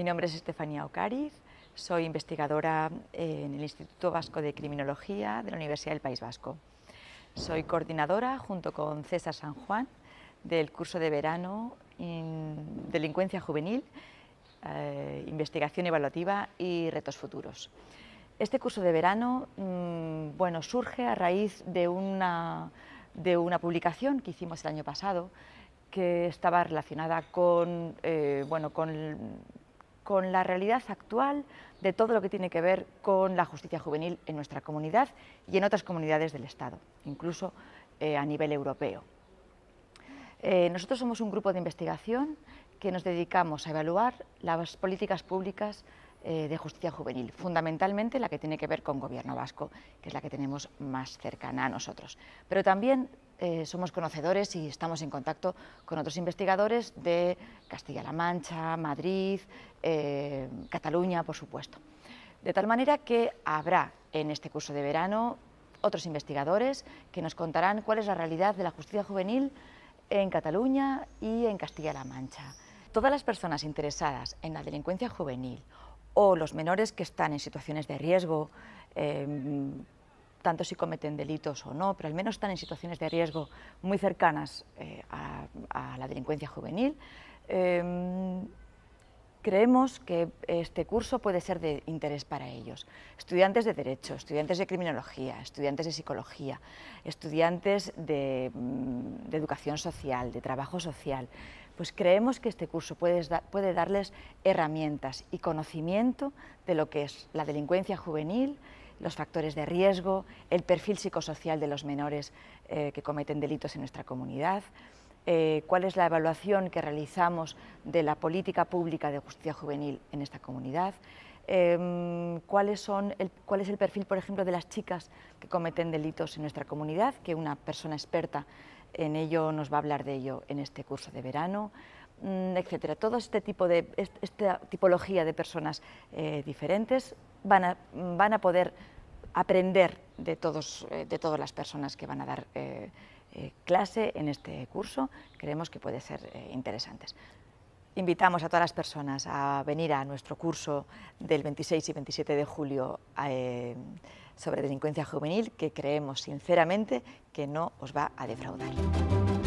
Mi nombre es Estefanía Ocariz, soy investigadora eh, en el Instituto Vasco de Criminología de la Universidad del País Vasco. Soy coordinadora, junto con César San Juan, del curso de verano en Delincuencia Juvenil, eh, Investigación Evaluativa y Retos Futuros. Este curso de verano mm, bueno, surge a raíz de una, de una publicación que hicimos el año pasado que estaba relacionada con, eh, bueno, con con la realidad actual de todo lo que tiene que ver con la justicia juvenil en nuestra comunidad y en otras comunidades del Estado, incluso eh, a nivel europeo. Eh, nosotros somos un grupo de investigación que nos dedicamos a evaluar las políticas públicas eh, de justicia juvenil, fundamentalmente la que tiene que ver con gobierno vasco, que es la que tenemos más cercana a nosotros, pero también eh, somos conocedores y estamos en contacto con otros investigadores de Castilla-La Mancha, Madrid, eh, Cataluña, por supuesto. De tal manera que habrá en este curso de verano otros investigadores que nos contarán cuál es la realidad de la justicia juvenil en Cataluña y en Castilla-La Mancha. Todas las personas interesadas en la delincuencia juvenil o los menores que están en situaciones de riesgo, em, tanto si cometen delitos o no, pero al menos están en situaciones de riesgo muy cercanas eh, a, la delincuencia juvenil. Em, creemos que este curso puede ser de interés para ellos. Estudiantes de Derecho, estudiantes de Criminología, estudiantes de Psicología, estudiantes de, mm, Educación Social, de Trabajo Social. Pues creemos que este curso puede darles herramientas y conocimiento de lo que es la delincuencia juvenil, los factores de riesgo, el perfil psicosocial de los menores eh, que cometen delitos en nuestra comunidad, eh, cuál es la evaluación que realizamos de la política pública de justicia juvenil en esta comunidad, eh, cuál es el perfil, por ejemplo, de las chicas que cometen delitos en nuestra comunidad, que una persona experta en ello nos va a hablar de ello en este curso de verano, Mm, etcétera. Todo este tipo de, esta tipología de personas eh, diferentes mm, van a, poder aprender de, todos, eh, de todas las personas que van a dar eh, clase en este curso. Creemos que puede ser interesantes. Invitamos a todas las personas a venir a nuestro curso del 26 y 27 de julio sobre delincuencia juvenil, que creemos sinceramente que no os va a defraudar.